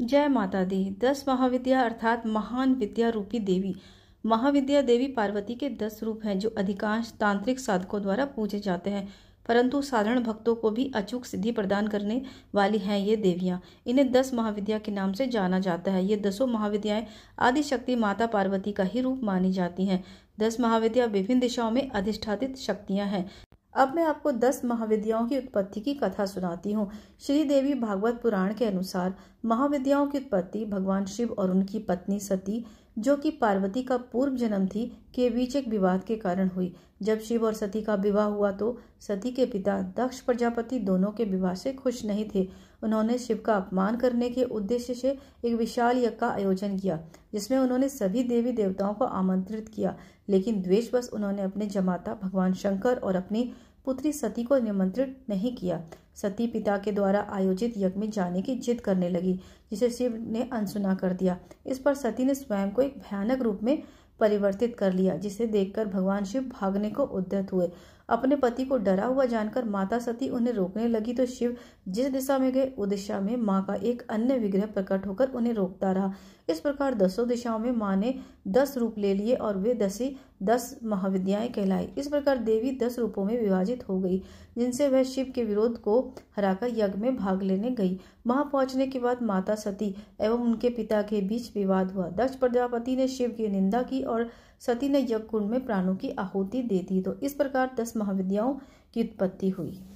जय माता दी दस महाविद्या अर्थात महान विद्या रूपी देवी महाविद्या देवी पार्वती के दस रूप हैं जो अधिकांश तांत्रिक साधकों द्वारा पूजे जाते हैं परंतु साधारण भक्तों को भी अचूक सिद्धि प्रदान करने वाली हैं ये देवियाँ इन्हें दस महाविद्या के नाम से जाना जाता है ये दसों महाविद्याएं आदिशक्ति माता पार्वती का ही रूप मानी जाती हैं दस महाविद्या विभिन्न दिशाओं में अधिष्ठातित शक्तियाँ हैं अब मैं आपको दस महाविद्याओं की उत्पत्ति की कथा सुनाती हूँ श्री देवी भागवत पुराण के अनुसार महाविद्याओं की उत्पत्ति भगवान शिव और उनकी पत्नी सती जो कि पार्वती का पूर्व जन्म थी के बीच एक विवाद के कारण हुई जब शिव और सती का विवाह हुआ तो सती के पिता दक्ष प्रजापति दोनों के विवाह से खुश नहीं थे उन्होंने शिव का अपमान करने के उद्देश्य से एक विशाल यज्ञ का आयोजन किया जिसमें उन्होंने सभी देवी देवताओं को आमंत्रित किया लेकिन द्वेषवश उन्होंने अपने जमाता भगवान शंकर और अपनी पुत्री सती को निमंत्रित नहीं किया सती पिता के द्वारा आयोजित यज्ञ में जाने की जिद करने लगी जिसे शिव ने अनसुना कर दिया इस पर सती ने स्वयं को एक भयानक रूप में परिवर्तित कर लिया जिसे देखकर भगवान शिव भागने को उद्यत हुए अपने पति को डरा हुआ जानकर माता सती उन्हें रोकने लगी तो शिव जिस दिशा में गए उस दिशा में माँ का एक अन्य विग्रह प्रकट होकर उन्हें रोकता रहा इस प्रकार दसों दिशाओं में माँ ने दस रूप ले लिए और वे दसी दस महाविद्याएं कहलाई इस प्रकार देवी दस रूपों में विभाजित हो गई जिनसे वह शिव के विरोध को हराकर यज्ञ में भाग लेने गई वहां पहुंचने के बाद माता सती एवं उनके पिता के बीच विवाद हुआ दक्ष प्रजापति ने शिव की निंदा की और सती ने यज्ञ कुंड में प्राणों की आहुति दे दी तो इस प्रकार दस महाविद्याओं की उत्पत्ति हुई